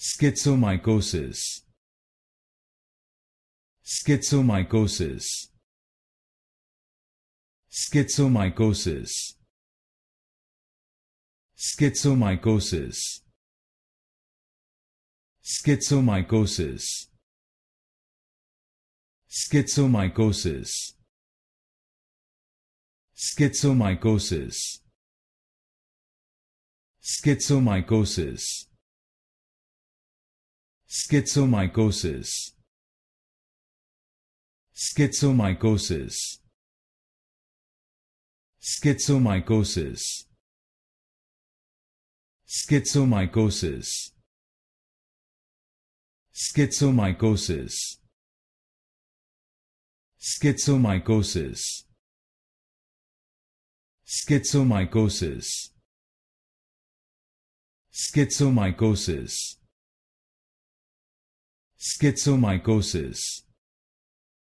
Schizomycosis. Schizomycosis. Schizomycosis. Schizomycosis. Schizomycosis. Schizomycosis. Schizomycosis. Schitzomycosis. Schizomycosis Schizomycosis Schizomycosis Schizomycosis Schizomycosis Schizomycosis Schizomycosis Schizomycosis Schizomycosis